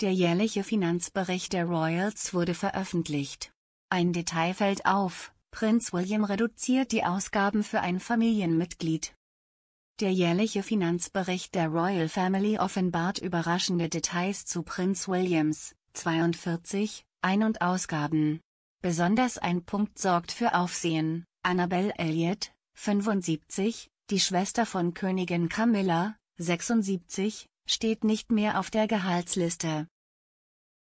Der jährliche Finanzbericht der Royals wurde veröffentlicht. Ein Detail fällt auf, Prinz William reduziert die Ausgaben für ein Familienmitglied. Der jährliche Finanzbericht der Royal Family offenbart überraschende Details zu Prinz Williams, 42, Ein- und Ausgaben. Besonders ein Punkt sorgt für Aufsehen, Annabel Elliott, 75, die Schwester von Königin Camilla, 76, steht nicht mehr auf der Gehaltsliste.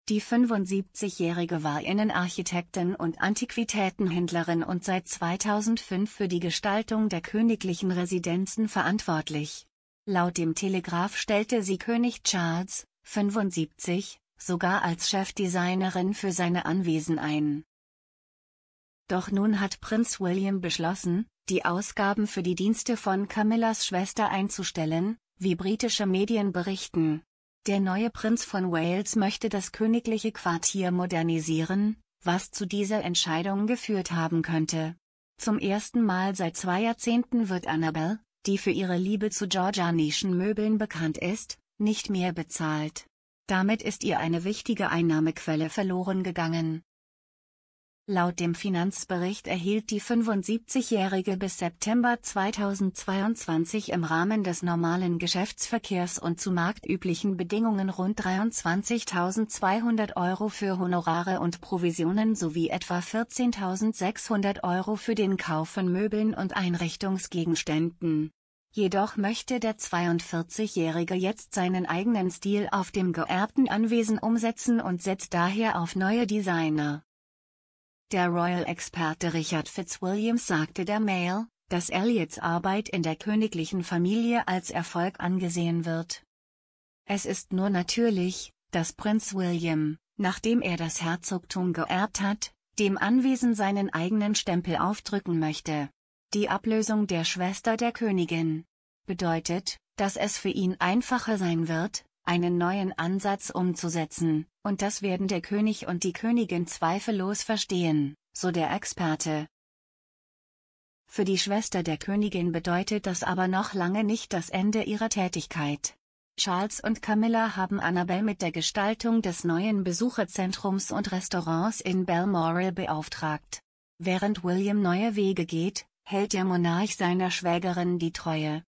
Die 75-Jährige war Innenarchitektin und Antiquitätenhändlerin und seit 2005 für die Gestaltung der königlichen Residenzen verantwortlich. Laut dem Telegraph stellte sie König Charles, 75, sogar als Chefdesignerin für seine Anwesen ein. Doch nun hat Prinz William beschlossen, die Ausgaben für die Dienste von Camillas Schwester einzustellen, wie britische Medien berichten, der neue Prinz von Wales möchte das königliche Quartier modernisieren, was zu dieser Entscheidung geführt haben könnte. Zum ersten Mal seit zwei Jahrzehnten wird Annabelle, die für ihre Liebe zu georgianischen Möbeln bekannt ist, nicht mehr bezahlt. Damit ist ihr eine wichtige Einnahmequelle verloren gegangen. Laut dem Finanzbericht erhielt die 75-Jährige bis September 2022 im Rahmen des normalen Geschäftsverkehrs und zu marktüblichen Bedingungen rund 23.200 Euro für Honorare und Provisionen sowie etwa 14.600 Euro für den Kauf von Möbeln und Einrichtungsgegenständen. Jedoch möchte der 42-Jährige jetzt seinen eigenen Stil auf dem geerbten Anwesen umsetzen und setzt daher auf neue Designer. Der Royal-Experte Richard Fitzwilliams sagte der Mail, dass Elliots Arbeit in der königlichen Familie als Erfolg angesehen wird. Es ist nur natürlich, dass Prinz William, nachdem er das Herzogtum geerbt hat, dem Anwesen seinen eigenen Stempel aufdrücken möchte. Die Ablösung der Schwester der Königin bedeutet, dass es für ihn einfacher sein wird, einen neuen Ansatz umzusetzen, und das werden der König und die Königin zweifellos verstehen, so der Experte. Für die Schwester der Königin bedeutet das aber noch lange nicht das Ende ihrer Tätigkeit. Charles und Camilla haben Annabelle mit der Gestaltung des neuen Besucherzentrums und Restaurants in Balmoral beauftragt. Während William neue Wege geht, hält der Monarch seiner Schwägerin die Treue.